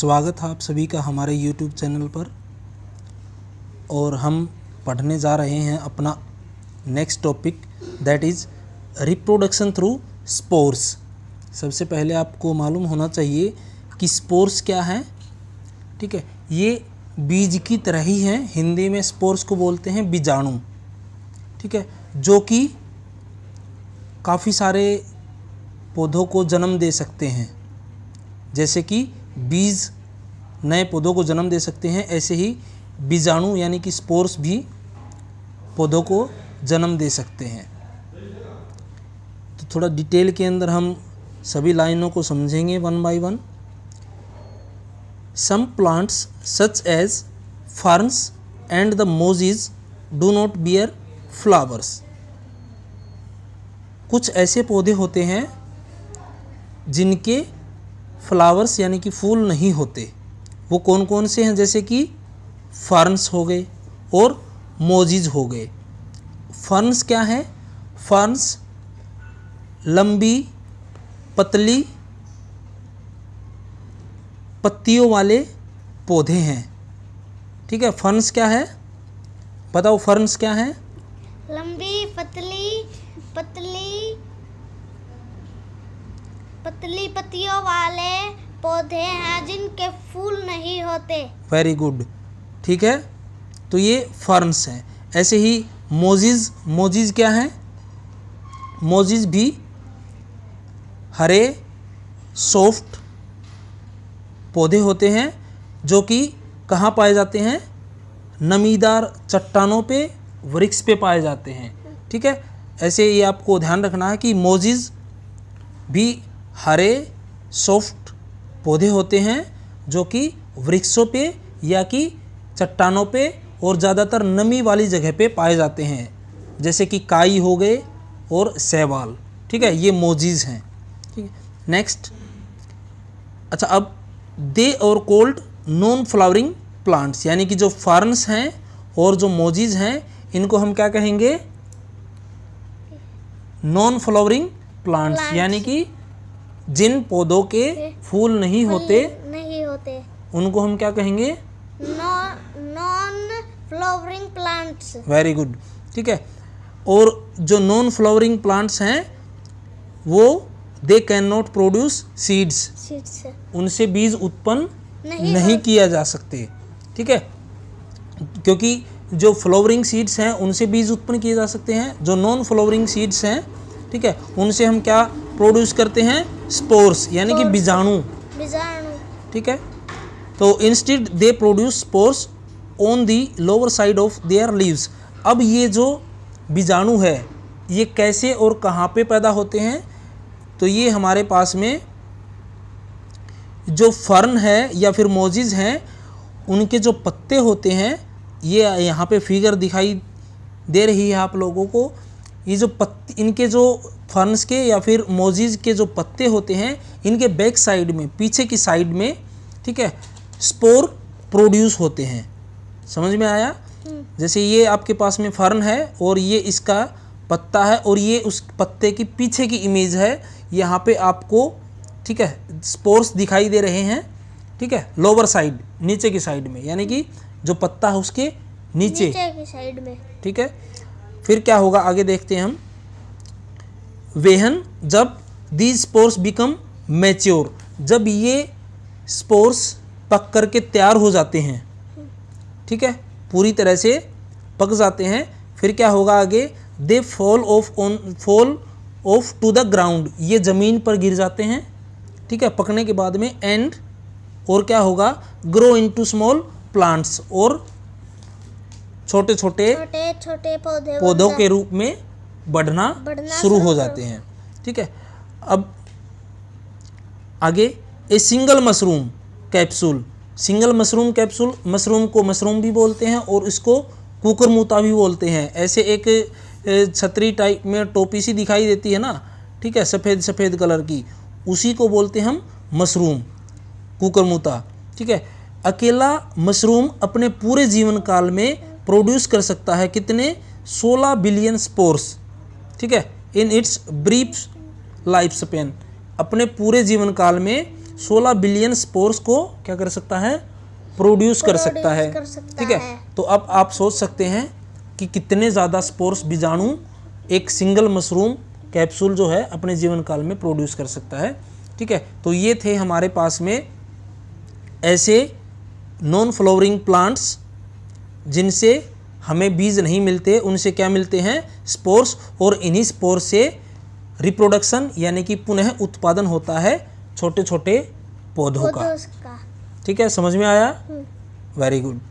स्वागत है आप सभी का हमारे YouTube चैनल पर और हम पढ़ने जा रहे हैं अपना next topic that is reproduction through spores सबसे पहले आपको मालूम होना चाहिए कि स्पोर्स क्या है ठीक है ये बीज की तरह ही है हिंदी में स्पोर्स को बोलते हैं बीजाणु ठीक है जो कि काफ़ी सारे पौधों को जन्म दे सकते हैं जैसे कि बीज नए पौधों को जन्म दे सकते हैं ऐसे ही बीजाणु यानी कि स्पोर्स भी पौधों को जन्म दे सकते हैं तो थोड़ा डिटेल के अंदर हम सभी लाइनों को समझेंगे one by one some plants such as ferns and the mosses do not bear flowers कुछ ऐसे पौधे होते हैं जिनके फ्लावर्स यानी कि फूल नहीं होते वो कौन कौन से हैं जैसे कि फर्नस हो गए और मोजिज हो गए फर्नस क्या है फर्नस लंबी पतली पत्तियों वाले पौधे हैं ठीक है फर्नस क्या है बताओ फर्नस क्या है लंबी पतली पतली पतली पत्तियों वाले पौधे हैं जिनके फूल होते वेरी गुड ठीक है तो ये फर्म्स हैं ऐसे ही मोजिज मोजिज क्या हैं मोजिज भी हरे सॉफ्ट पौधे होते हैं जो कि कहाँ पाए जाते हैं नमीदार चट्टानों पे वृक्ष पे पाए जाते हैं ठीक है ऐसे ये आपको ध्यान रखना है कि मोजिज भी हरे सॉफ्ट पौधे होते हैं जो कि वृक्षों पे या कि चट्टानों पे और ज़्यादातर नमी वाली जगह पे पाए जाते हैं जैसे कि काई हो गए और सहवाल ठीक है ये मोजीज़ हैं ठीक है नेक्स्ट अच्छा अब दे और कोल्ड नॉन फ्लावरिंग प्लांट्स यानी कि जो फार्मस हैं और जो मोजीज़ हैं इनको हम क्या कहेंगे नॉन फ्लावरिंग प्लांट्स यानी कि जिन पौधों के फूल नहीं होते उनको हम क्या कहेंगे non flowering plants very good ठीक है और जो नॉन फ्लावरिंग प्लांट्स हैं वो they can not produce seeds उनसे बीज उत्पन्न नहीं, नहीं किया जा सकते ठीक है क्योंकि जो फ्लावरिंग सीड्स हैं उनसे बीज उत्पन्न किए जा सकते हैं जो नॉन फ्लावरिंग सीड्स हैं ठीक है उनसे हम क्या प्रोड्यूस करते हैं स्पोर्स यानी कि बीजाणु बीजाणु ठीक है तो instead they produce spores on the lower side of their leaves अब ये जो बीजाणु है ये कैसे और कहाँ पे पैदा होते हैं तो ये हमारे पास में जो फर्न है या फिर मोजिज़ हैं उनके जो पत्ते होते हैं ये यहाँ पे फिगर दिखाई दे रही है आप लोगों को ये जो पत्ते इनके जो फर्नस के या फिर मोजिज़ के जो पत्ते होते हैं इनके बैक साइड में पीछे की साइड में ठीक है स्पोर प्रोड्यूस होते हैं समझ में आया हम्म। जैसे ये आपके पास में फर्न है और ये इसका पत्ता है और ये उस पत्ते की पीछे की इमेज है यहाँ पे आपको ठीक है स्पोर्स दिखाई दे रहे हैं ठीक है लोअर साइड नीचे की साइड में यानी कि जो पत्ता है उसके नीचे, नीचे की साइड में ठीक है फिर क्या होगा आगे देखते हैं हम वेहन जब दीज स्पोर्स बिकम मैच्योर जब ये स्पोर्स पक कर के तैयार हो जाते हैं ठीक है पूरी तरह से पक जाते हैं फिर क्या होगा आगे they fall off on fall off to the ground ये ज़मीन पर गिर जाते हैं ठीक है पकने के बाद में एंड और क्या होगा grow into small plants और छोटे छोटे छोटे छोटे पौधे पौधों के रूप में बढ़ना, बढ़ना शुरू हो जाते हैं ठीक है अब आगे a single mushroom capsule single mushroom capsule mushroom को मशरूम भी बोलते हैं और इसको कुकरमूता भी बोलते हैं ऐसे एक छतरी टाइप में टोपी सी दिखाई देती है ना ठीक है सफ़ेद सफ़ेद कलर की उसी को बोलते हैं हम मशरूम कुकरमूता ठीक है अकेला मशरूम अपने पूरे जीवन काल में प्रोड्यूस कर सकता है कितने 16 बिलियन स्पोर्स ठीक है in its brief life span अपने पूरे जीवन काल में सोलह बिलियन स्पोर्स को क्या कर सकता है प्रोड्यूस कर सकता है ठीक है तो अब आप सोच सकते हैं कि कितने ज़्यादा स्पोर्स बीजाणु एक सिंगल मशरूम कैप्सूल जो है अपने जीवन काल में प्रोड्यूस कर सकता है ठीक है तो ये थे हमारे पास में ऐसे नॉन फ्लोरिंग प्लांट्स जिनसे हमें बीज नहीं मिलते उनसे क्या मिलते हैं स्पोर्स और इन्हीं स्पोर्स से रिप्रोडक्शन यानी कि पुनः उत्पादन होता है छोटे छोटे पौधों का ठीक है समझ में आया वेरी हम्म। गुड